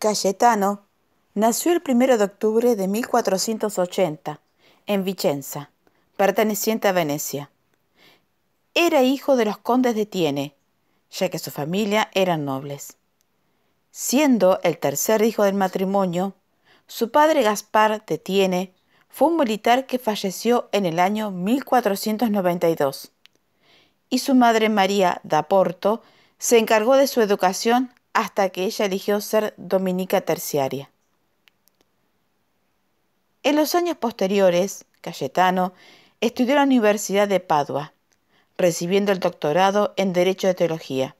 Cayetano nació el 1 de octubre de 1480 en Vicenza, perteneciente a Venecia. Era hijo de los condes de Tiene, ya que su familia eran nobles. Siendo el tercer hijo del matrimonio, su padre Gaspar de Tiene fue un militar que falleció en el año 1492 y su madre María da Porto se encargó de su educación hasta que ella eligió ser dominica terciaria. En los años posteriores, Cayetano estudió en la Universidad de Padua, recibiendo el doctorado en Derecho de Teología.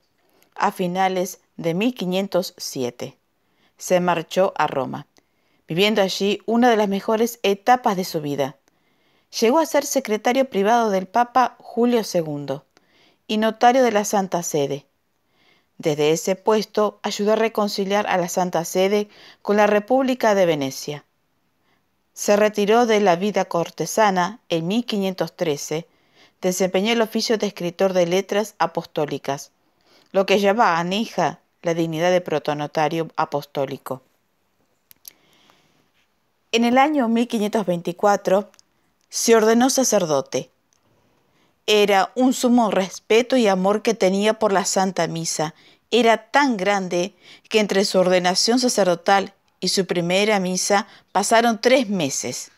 A finales de 1507, se marchó a Roma, viviendo allí una de las mejores etapas de su vida. Llegó a ser secretario privado del Papa Julio II y notario de la Santa Sede, desde ese puesto ayudó a reconciliar a la Santa Sede con la República de Venecia. Se retiró de la vida cortesana en 1513, desempeñó el oficio de escritor de letras apostólicas, lo que lleva a la dignidad de protonotario apostólico. En el año 1524 se ordenó sacerdote. Era un sumo respeto y amor que tenía por la Santa Misa era tan grande que entre su ordenación sacerdotal y su primera misa pasaron tres meses,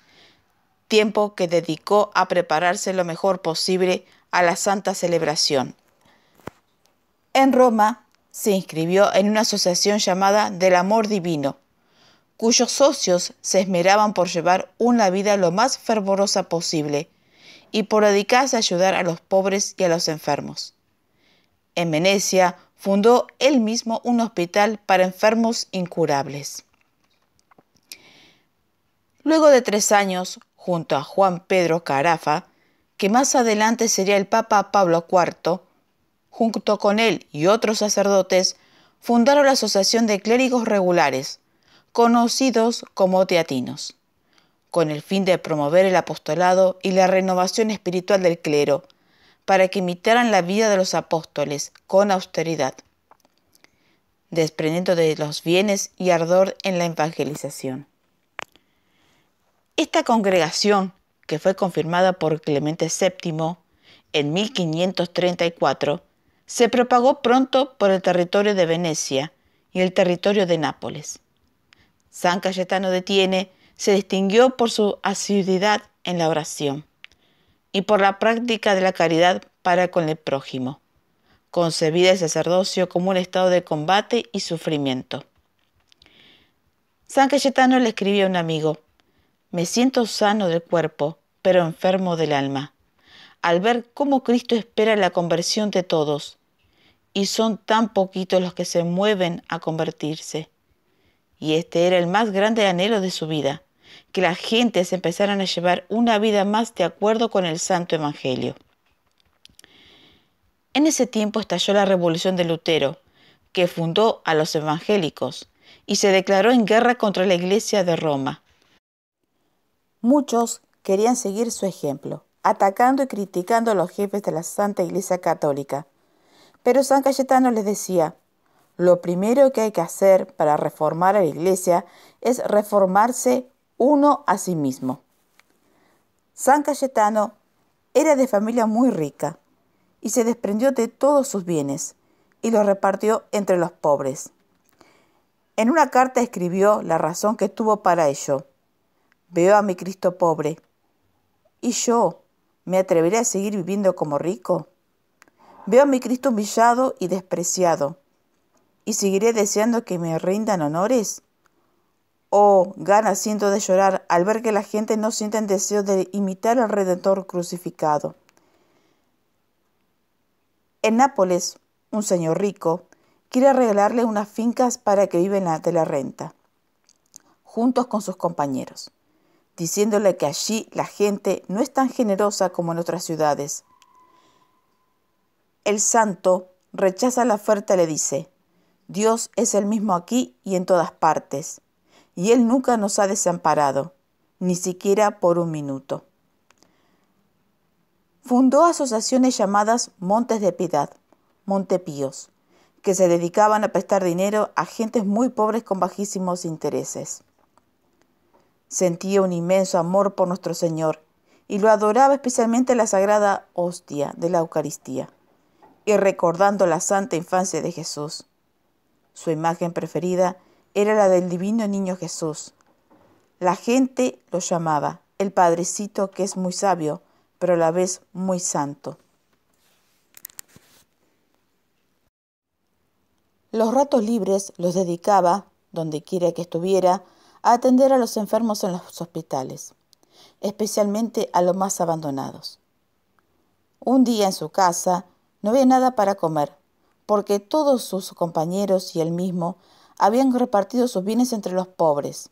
tiempo que dedicó a prepararse lo mejor posible a la santa celebración. En Roma se inscribió en una asociación llamada del Amor Divino, cuyos socios se esmeraban por llevar una vida lo más fervorosa posible y por dedicarse a ayudar a los pobres y a los enfermos. En Venecia fundó él mismo un hospital para enfermos incurables. Luego de tres años, junto a Juan Pedro Carafa, que más adelante sería el Papa Pablo IV, junto con él y otros sacerdotes, fundaron la Asociación de Clérigos Regulares, conocidos como teatinos, con el fin de promover el apostolado y la renovación espiritual del clero, para que imitaran la vida de los apóstoles con austeridad, desprendiendo de los bienes y ardor en la evangelización. Esta congregación, que fue confirmada por Clemente VII en 1534, se propagó pronto por el territorio de Venecia y el territorio de Nápoles. San Cayetano de Tiene se distinguió por su asiduidad en la oración y por la práctica de la caridad para con el prójimo. Concebida el sacerdocio como un estado de combate y sufrimiento. San Cayetano le escribió a un amigo, me siento sano del cuerpo, pero enfermo del alma, al ver cómo Cristo espera la conversión de todos, y son tan poquitos los que se mueven a convertirse. Y este era el más grande anhelo de su vida, que las gentes empezaran a llevar una vida más de acuerdo con el Santo Evangelio. En ese tiempo estalló la revolución de Lutero, que fundó a los evangélicos y se declaró en guerra contra la Iglesia de Roma. Muchos querían seguir su ejemplo, atacando y criticando a los jefes de la Santa Iglesia Católica. Pero San Cayetano les decía, lo primero que hay que hacer para reformar a la Iglesia es reformarse uno a sí mismo. San Cayetano era de familia muy rica y se desprendió de todos sus bienes y los repartió entre los pobres. En una carta escribió la razón que tuvo para ello. Veo a mi Cristo pobre. ¿Y yo me atreveré a seguir viviendo como rico? Veo a mi Cristo humillado y despreciado. ¿Y seguiré deseando que me rindan honores? Oh, ganas siento de llorar al ver que la gente no siente el deseo de imitar al Redentor crucificado. En Nápoles, un señor rico quiere regalarle unas fincas para que viven de la renta, juntos con sus compañeros, diciéndole que allí la gente no es tan generosa como en otras ciudades. El santo rechaza la oferta y le dice, Dios es el mismo aquí y en todas partes y Él nunca nos ha desamparado, ni siquiera por un minuto. Fundó asociaciones llamadas Montes de Piedad, Montepíos, que se dedicaban a prestar dinero a gentes muy pobres con bajísimos intereses. Sentía un inmenso amor por nuestro Señor y lo adoraba especialmente la sagrada hostia de la Eucaristía y recordando la santa infancia de Jesús. Su imagen preferida era la del divino niño Jesús. La gente lo llamaba el Padrecito que es muy sabio, pero a la vez muy santo. Los ratos libres los dedicaba, donde quiera que estuviera, a atender a los enfermos en los hospitales, especialmente a los más abandonados. Un día en su casa no había nada para comer, porque todos sus compañeros y él mismo habían repartido sus bienes entre los pobres.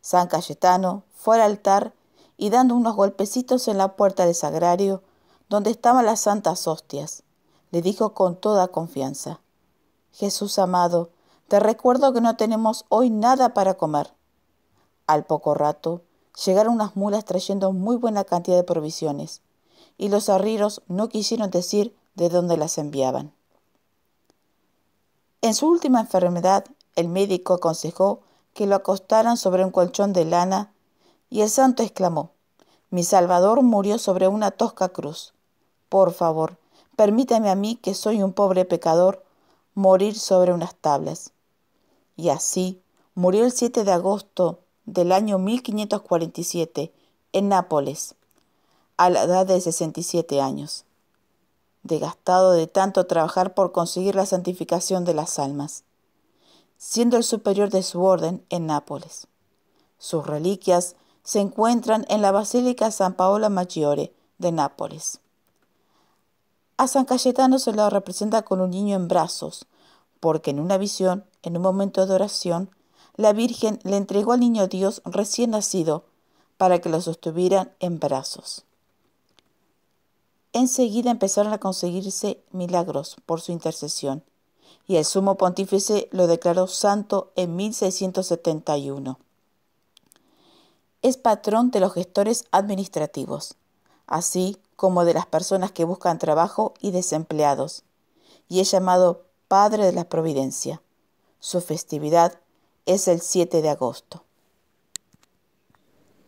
San Cayetano fue al altar y dando unos golpecitos en la puerta del sagrario, donde estaban las santas hostias, le dijo con toda confianza, Jesús amado, te recuerdo que no tenemos hoy nada para comer. Al poco rato llegaron unas mulas trayendo muy buena cantidad de provisiones, y los arrieros no quisieron decir de dónde las enviaban. En su última enfermedad, el médico aconsejó que lo acostaran sobre un colchón de lana y el santo exclamó, Mi Salvador murió sobre una tosca cruz. Por favor, permítame a mí, que soy un pobre pecador, morir sobre unas tablas. Y así murió el 7 de agosto del año 1547 en Nápoles, a la edad de 67 años degastado de tanto trabajar por conseguir la santificación de las almas, siendo el superior de su orden en Nápoles. Sus reliquias se encuentran en la Basílica San Paolo Maggiore de Nápoles. A San Cayetano se lo representa con un niño en brazos, porque en una visión, en un momento de oración, la Virgen le entregó al niño Dios recién nacido para que lo sostuvieran en brazos enseguida empezaron a conseguirse milagros por su intercesión, y el sumo pontífice lo declaró santo en 1671. Es patrón de los gestores administrativos, así como de las personas que buscan trabajo y desempleados, y es llamado Padre de la Providencia. Su festividad es el 7 de agosto.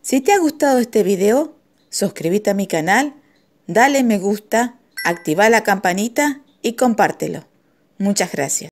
Si te ha gustado este video, suscríbete a mi canal dale me gusta, activa la campanita y compártelo. Muchas gracias.